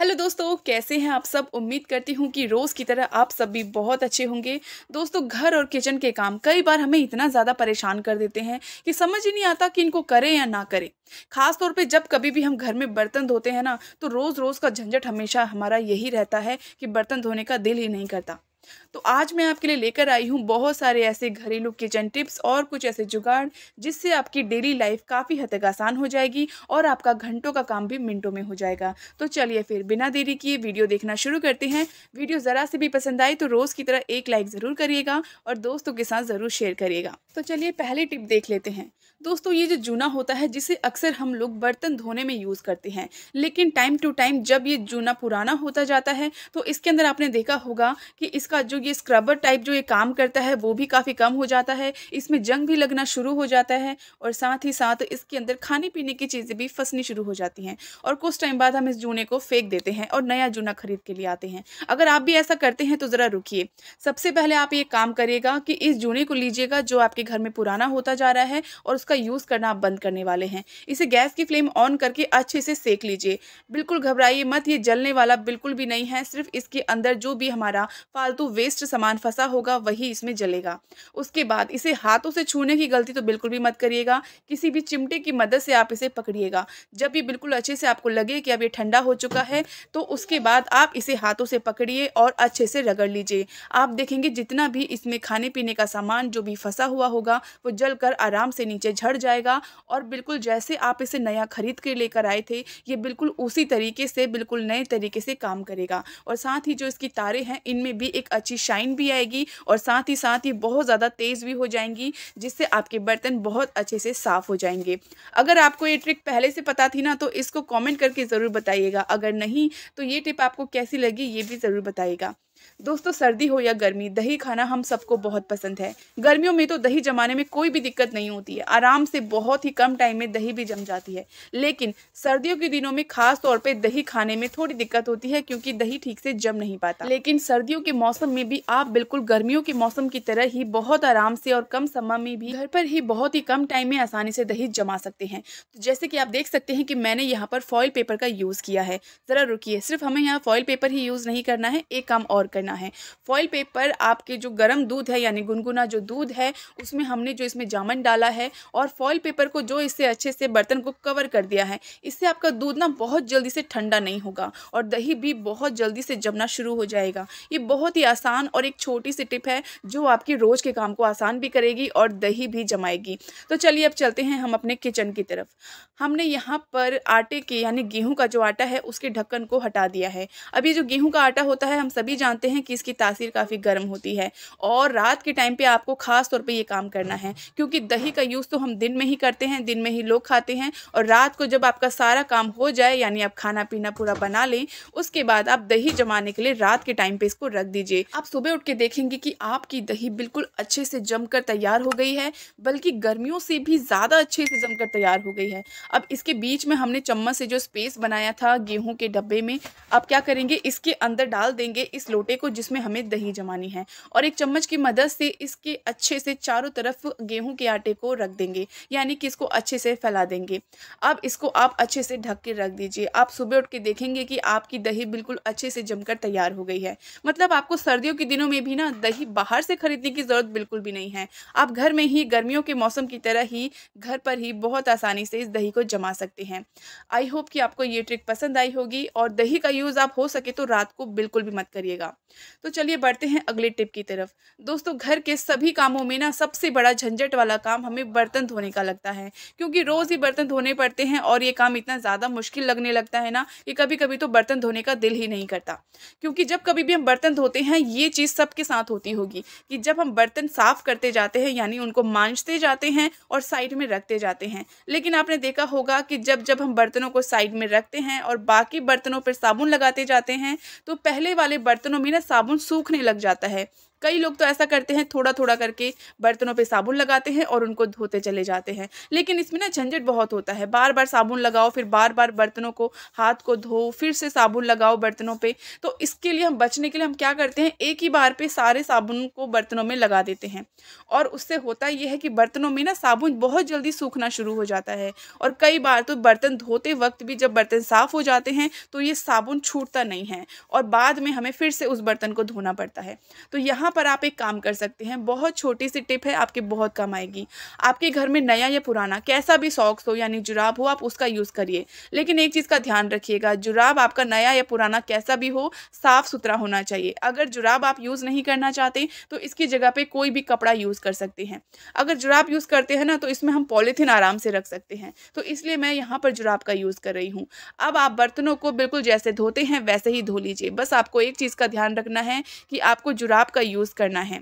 hello दोस्तों कैसे हैं आप सब उम्मीद करती हूँ कि रोज़ की तरह आप सब भी बहुत अच्छे होंगे दोस्तों घर और किचन के काम कई बार हमें इतना ज़्यादा परेशान कर देते हैं कि समझ ही नहीं आता कि इनको करें या ना करें खास तौर पे जब कभी भी हम घर में बर्तन धोते हैं ना तो रोज़ रोज़ का झंझट हमेशा हमारा यही रहता है कि बर्तन धोने का दिल ही नहीं करता तो आज मैं आपके लिए लेकर आई हूँ बहुत सारे ऐसे घरेलू किचन टिप्स और कुछ ऐसे जुगाड़ जिससे आपकी डेली लाइफ काफ़ी हद तक आसान हो जाएगी और आपका घंटों का काम भी मिनटों में हो जाएगा तो चलिए फिर बिना देरी किए वीडियो देखना शुरू करते हैं वीडियो ज़रा से भी पसंद आए तो रोज़ की तरह एक लाइक ज़रूर करिएगा और दोस्तों के साथ ज़रूर शेयर करिएगा तो चलिए पहली टिप देख लेते हैं दोस्तों ये जो जूना होता है जिसे अक्सर हम लोग बर्तन धोने में यूज़ करते हैं लेकिन टाइम टू टाइम जब ये जूना पुराना होता जाता है तो इसके अंदर आपने देखा होगा कि इसका जो ये स्क्रबर टाइप जो ये काम करता है वो भी काफ़ी कम हो जाता है इसमें जंग भी लगना शुरू हो जाता है और साथ ही साथ इसके अंदर खाने पीने की चीज़ें भी फंसनी शुरू हो जाती हैं और कुछ टाइम बाद हम इस जूने को फेंक देते हैं और नया जूना खरीद के लिए आते हैं अगर आप भी ऐसा करते हैं तो ज़रा रुकिए सबसे पहले आप ये काम करिएगा कि इस जूने को लीजिएगा जो आपके घर में पुराना होता जा रहा है और उसका यूज़ करना आप बंद करने वाले हैं इसे गैस की फ्लेम ऑन करके अच्छे से सेक लीजिए बिल्कुल घबराइए मत ये जलने वाला बिल्कुल भी नहीं है सिर्फ इसके अंदर जो भी हमारा फालतू वेस्ट सामान फंसा होगा वही इसमें जलेगा उसके बाद इसे हाथों से छूने की गलती तो बिल्कुल भी मत करिएगा किसी भी चिमटे की मदद से आप इसे पकड़िएगा जब ये बिल्कुल अच्छे से आपको लगे कि अब ये ठंडा हो चुका है तो उसके बाद आप इसे हाथों से पकड़िए और अच्छे से रगड़ लीजिए आप देखेंगे जितना भी इसमें खाने पीने का सामान जो भी फंसा हुआ होगा वो जल आराम से नीचे झड़ जाएगा और बिल्कुल जैसे आप इसे नया ख़रीद के लेकर आए थे ये बिल्कुल उसी तरीके से बिल्कुल नए तरीके से काम करेगा और साथ ही जो इसकी तारे हैं इनमें भी एक अच्छी शाइन भी आएगी और साथ ही साथ ये बहुत ज़्यादा तेज़ भी हो जाएंगी जिससे आपके बर्तन बहुत अच्छे से साफ़ हो जाएंगे अगर आपको ये ट्रिक पहले से पता थी ना तो इसको कॉमेंट करके ज़रूर बताइएगा अगर नहीं तो ये टिप आपको कैसी लगी ये भी ज़रूर बताइएगा दोस्तों सर्दी हो या गर्मी दही खाना हम सबको बहुत पसंद है गर्मियों में तो दही जमाने में कोई भी दिक्कत नहीं होती है आराम से बहुत ही कम टाइम में दही भी जम जाती है लेकिन सर्दियों के दिनों में खास तौर पे दही खाने में थोड़ी दिक्कत होती है क्योंकि दही ठीक से जम नहीं पाता लेकिन सर्दियों के मौसम में भी आप बिल्कुल गर्मियों के मौसम की तरह ही बहुत आराम से और कम समय में भी घर पर ही बहुत ही कम टाइम में आसानी से दही जमा सकते हैं तो जैसे की आप देख सकते हैं कि मैंने यहाँ पर फॉइल पेपर का यूज़ किया है ज़रा रुकी सिर्फ हमें यहाँ फॉइल पेपर ही यूज़ नहीं करना है एक काम और करना है फॉइल पेपर आपके जो गर्म दूध है यानी गुनगुना जो दूध है उसमें हमने जो इसमें जामन डाला है और फॉइल पेपर को जो इससे अच्छे से बर्तन को कवर कर दिया है इससे आपका दूध ना बहुत जल्दी से ठंडा नहीं होगा और दही भी बहुत जल्दी से जमना शुरू हो जाएगा ये बहुत ही आसान और एक छोटी सी टिप है जो आपकी रोज़ के काम को आसान भी करेगी और दही भी जमाएगी तो चलिए अब चलते हैं हम अपने किचन की तरफ हमने यहाँ पर आटे के यानी गेहूँ का जो आटा है उसके ढक्कन को हटा दिया है अभी जो गेहूं का आटा होता है हम सभी जानते जानते हैं कि इसकी तासीर काफ़ी गर्म होती है और रात के टाइम पे आपको ख़ास तौर पे ये काम करना है क्योंकि दही का यूज़ तो हम दिन में ही करते हैं दिन में ही लोग खाते हैं और रात को जब आपका सारा काम हो जाए यानी आप खाना पीना पूरा बना लें उसके बाद आप दही जमाने के लिए रात के टाइम पर इसको रख दीजिए आप सुबह उठ के देखेंगे कि आपकी दही बिल्कुल अच्छे से जमकर तैयार हो गई है बल्कि गर्मियों से भी ज़्यादा अच्छे से जमकर तैयार हो गई है अब इसके बीच में हमने चम्मच से जो स्पेस बनाया था गेहूं के डब्बे में अब क्या करेंगे इसके अंदर डाल देंगे इस लोटे लोटे को जिसमें हमें दही जमानी है और एक चम्मच की मदद से इसके अच्छे से चारों तरफ गेहूं के आटे को रख देंगे यानी कि इसको अच्छे से फैला देंगे अब इसको आप अच्छे से ढक के रख दीजिए आप सुबह उठ के देखेंगे कि आपकी दही बिल्कुल अच्छे से जमकर तैयार हो गई है मतलब आपको सर्दियों के दिनों में भी ना दही बाहर से खरीदने की ज़रूरत बिल्कुल भी नहीं है आप घर में ही गर्मियों के मौसम की तरह ही घर पर ही बहुत आसानी से इस दही को जमा सकते हैं आई होप कि आपको ये ट्रिक पसंद आई होगी और दही का यूज़ आप हो सके तो रात को बिल्कुल भी मत करिएगा तो चलिए बढ़ते हैं अगले टिप की तरफ दोस्तों घर के सभी कामों में ना सबसे बड़ा झंझट वाला काम हमें बर्तन धोने का लगता है क्योंकि रोज़ ही बर्तन धोने पड़ते हैं और ये काम इतना ज़्यादा मुश्किल लगने लगता है ना कि कभी कभी तो बर्तन धोने का दिल ही नहीं करता क्योंकि जब कभी भी हम बर्तन धोते हैं ये चीज़ सबके साथ होती होगी कि जब हम बर्तन साफ़ करते जाते हैं यानी उनको मांझते जाते हैं और साइड में रखते जाते हैं लेकिन आपने देखा होगा कि जब जब हम बर्तनों को साइड में रखते हैं और बाकी बर्तनों पर साबुन लगाते जाते हैं तो पहले वाले बर्तनों मेरा साबुन सूखने लग जाता है कई लोग तो ऐसा करते हैं थोड़ा थोड़ा करके बर्तनों पे साबुन लगाते हैं और उनको धोते चले जाते हैं लेकिन इसमें ना झंझट बहुत होता है बार बार साबुन लगाओ फिर बार बार बर्तनों को हाथ को धो फिर से साबुन लगाओ बर्तनों पे तो इसके लिए हम बचने के लिए हम क्या करते हैं एक ही बार पे सारे साबुन को बर्तनों में लगा देते हैं और उससे होता यह है कि बर्तनों में ना साबुन बहुत जल्दी सूखना शुरू हो जाता है और कई बार तो बर्तन धोते वक्त भी जब बर्तन साफ़ हो जाते हैं तो ये साबुन छूटता नहीं है और बाद में हमें फिर से उस बर्तन को धोना पड़ता है तो यहाँ यहाँ पर आप एक काम कर सकते हैं बहुत छोटी सी टिप है आपके बहुत कम आएगी आपके घर में नया या पुराना कैसा भी सॉक्स हो यानी जुराब हो आप उसका यूज़ करिए लेकिन एक चीज़ का ध्यान रखिएगा जुराब आपका नया या पुराना कैसा भी हो साफ़ सुथरा होना चाहिए अगर जुराब आप यूज़ नहीं करना चाहते तो इसकी जगह पर कोई भी कपड़ा यूज़ कर सकते हैं अगर जुराब यूज़ करते हैं ना तो इसमें हम पॉलीथीन आराम से रख सकते हैं तो इसलिए मैं यहाँ पर जुराब का यूज़ कर रही हूँ अब आप बर्तनों को बिल्कुल जैसे धोते हैं वैसे ही धो लीजिए बस आपको एक चीज़ का ध्यान रखना है कि आपको जुराब का यूज़ करना है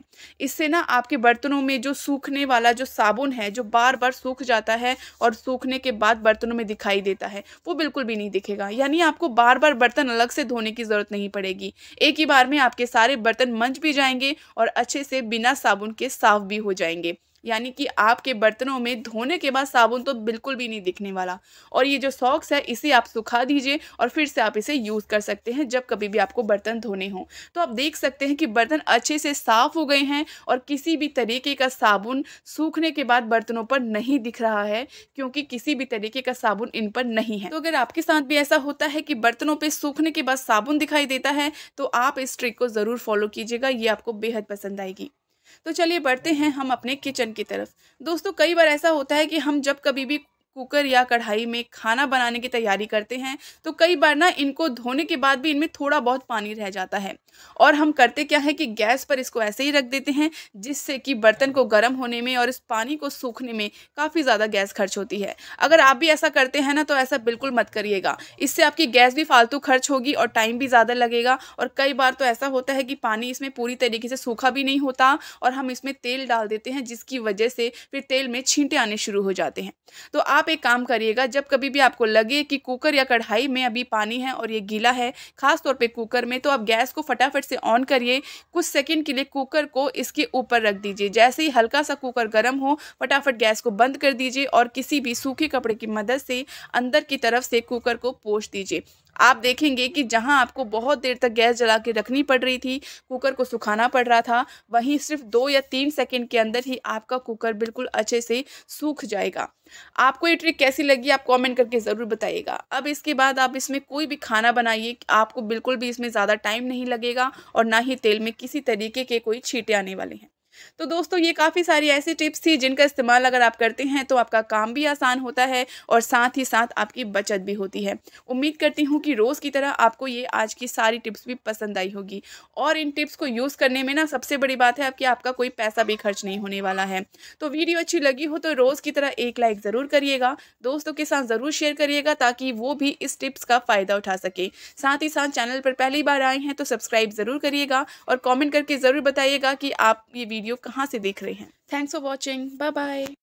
इससे ना आपके बर्तनों में जो सूखने वाला जो साबुन है जो बार बार सूख जाता है और सूखने के बाद बर्तनों में दिखाई देता है वो बिल्कुल भी नहीं दिखेगा यानी आपको बार बार बर्तन अलग से धोने की ज़रूरत नहीं पड़ेगी एक ही बार में आपके सारे बर्तन मंच भी जाएंगे और अच्छे से बिना साबुन के साफ भी हो जाएंगे यानी कि आपके बर्तनों में धोने के बाद साबुन तो बिल्कुल भी नहीं दिखने वाला और ये जो सॉक्स है इसे आप सुखा दीजिए और फिर से आप इसे यूज़ कर सकते हैं जब कभी भी आपको बर्तन धोने हों तो आप देख सकते हैं कि बर्तन अच्छे से साफ़ हो गए हैं और किसी भी तरीके का साबुन सूखने के बाद बर्तनों पर नहीं दिख रहा है क्योंकि किसी भी तरीके का साबुन इन पर नहीं है तो अगर आपके साथ भी ऐसा होता है कि बर्तनों पर सूखने के बाद साबुन दिखाई देता है तो आप इस ट्रिक को ज़रूर फॉलो कीजिएगा ये आपको बेहद पसंद आएगी तो चलिए बढ़ते हैं हम अपने किचन की तरफ दोस्तों कई बार ऐसा होता है कि हम जब कभी भी कुकर या कढ़ाई में खाना बनाने की तैयारी करते हैं तो कई बार ना इनको धोने के बाद भी इनमें थोड़ा बहुत पानी रह जाता है और हम करते क्या है कि गैस पर इसको ऐसे ही रख देते हैं जिससे कि बर्तन को गर्म होने में और इस पानी को सूखने में काफ़ी ज़्यादा गैस खर्च होती है अगर आप भी ऐसा करते हैं ना तो ऐसा बिल्कुल मत करिएगा इससे आपकी गैस भी फालतू खर्च होगी और टाइम भी ज़्यादा लगेगा और कई बार तो ऐसा होता है कि पानी इसमें पूरी तरीके से सूखा भी नहीं होता और हम इसमें तेल डाल देते हैं जिसकी वजह से फिर तेल में छींटे आने शुरू हो जाते हैं तो आप आप एक काम करिएगा जब कभी भी आपको लगे कि कुकर या कढ़ाई में अभी पानी है और ये गीला है खास तौर पे कुकर में तो आप गैस को फटाफट से ऑन करिए कुछ सेकंड के लिए कुकर को इसके ऊपर रख दीजिए जैसे ही हल्का सा कुकर गर्म हो फटाफट गैस को बंद कर दीजिए और किसी भी सूखे कपड़े की मदद से अंदर की तरफ से कुकर को पोष दीजिए आप देखेंगे कि जहाँ आपको बहुत देर तक गैस जला के रखनी पड़ रही थी कुकर को सुखाना पड़ रहा था वहीं सिर्फ दो या तीन सेकेंड के अंदर ही आपका कुकर बिल्कुल अच्छे से सूख जाएगा आपको ये ट्रिक कैसी लगी आप कमेंट करके ज़रूर बताइएगा अब इसके बाद आप इसमें कोई भी खाना बनाइए आपको बिल्कुल भी इसमें ज़्यादा टाइम नहीं लगेगा और ना ही तेल में किसी तरीके के कोई छीटे आने वाले हैं तो दोस्तों ये काफ़ी सारी ऐसी टिप्स थी जिनका इस्तेमाल अगर आप करते हैं तो आपका काम भी आसान होता है और साथ ही साथ आपकी बचत भी होती है उम्मीद करती हूँ कि रोज़ की तरह आपको ये आज की सारी टिप्स भी पसंद आई होगी और इन टिप्स को यूज़ करने में ना सबसे बड़ी बात है आपकी आपका कोई पैसा भी खर्च नहीं होने वाला है तो वीडियो अच्छी लगी हो तो रोज़ की तरह एक लाइक ज़रूर करिएगा दोस्तों के साथ ज़रूर शेयर करिएगा ताकि वो भी इस टिप्स का फ़ायदा उठा सके साथ ही साथ चैनल पर पहली बार आए हैं तो सब्सक्राइब ज़रूर करिएगा और कॉमेंट करके ज़रूर बताइएगा कि आप ये वीडियो वीडियो कहाँ से देख रहे हैं thanks for watching bye bye